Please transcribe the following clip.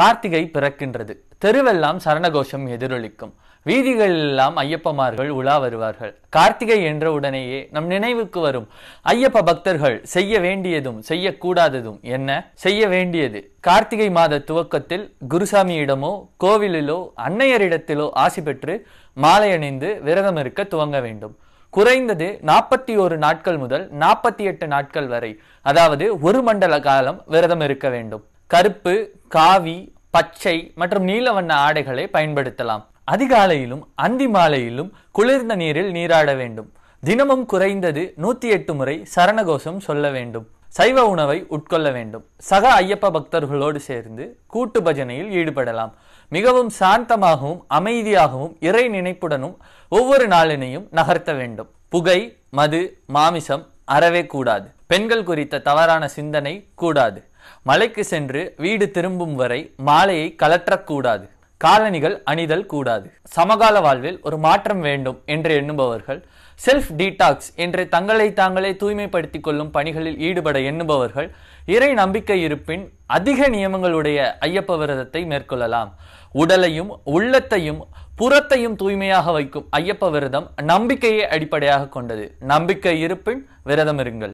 கார்த்திகை பிறக்கின்றது தெருவெல்லாம் சரணகோஷம் எதிரொலிக்கும் வீதிகளெல்லாம் ஐயப்பமார்கள் உலா வருவார்கள் கார்த்திகை என்ற உடனேயே நம் நினைவுக்கு வரும் ஐயப்ப பக்தர்கள் செய்ய வேண்டியதும் செய்யக்கூடாததும் என்ன செய்ய வேண்டியது கார்த்திகை மாத துவக்கத்தில் குருசாமியிடமோ கோவிலிலோ அன்னையரிடத்திலோ ஆசி பெற்று மாலை அணிந்து விரதம் இருக்க துவங்க வேண்டும் குறைந்தது நாற்பத்தி ஒரு நாட்கள் முதல் நாற்பத்தி எட்டு நாட்கள் வரை அதாவது ஒரு மண்டல காலம் விரதம் இருக்க வேண்டும் கருப்பு காவி பச்சை மற்றும் நீல வண்ண ஆடைகளை பயன்படுத்தலாம் அதிகாலையிலும் அந்தி மாலையிலும் குளிர்ந்த நீரில் நீராட வேண்டும் தினமும் குறைந்தது நூத்தி எட்டு முறை சரணகோஷம் சொல்ல வேண்டும் சைவ உணவை உட்கொள்ள வேண்டும் சக ஐயப்ப பக்தர்களோடு சேர்ந்து கூட்டு பஜனையில் ஈடுபடலாம் மிகவும் சாந்தமாகவும் அமைதியாகவும் இறை நினைப்புடனும் ஒவ்வொரு நாளினையும் நகர்த்த வேண்டும் புகை மது மாமிசம் அறவே கூடாது பெண்கள் குறித்த தவறான சிந்தனை கூடாது மலைக்கு சென்று வீடு திரும்பும் வரை மாலையை கலற்றக்கூடாது காலணிகள் அணிதல் கூடாது சமகால வாழ்வில் ஒரு மாற்றம் வேண்டும் என்று எண்ணுபவர்கள் செல்ஃப் டீடாக்ஸ் என்று தங்களை தாங்களே தூய்மைப்படுத்திக் கொள்ளும் பணிகளில் ஈடுபட எண்ணுபவர்கள் இறை நம்பிக்கை இருப்பின் அதிக நியமங்களுடைய ஐயப்ப விரதத்தை மேற்கொள்ளலாம் உடலையும் உள்ளத்தையும் புறத்தையும் தூய்மையாக வைக்கும் ஐயப்ப விரதம் நம்பிக்கையை அடிப்படையாக கொண்டது நம்பிக்கை இருப்பின் விரதம் இருங்கள்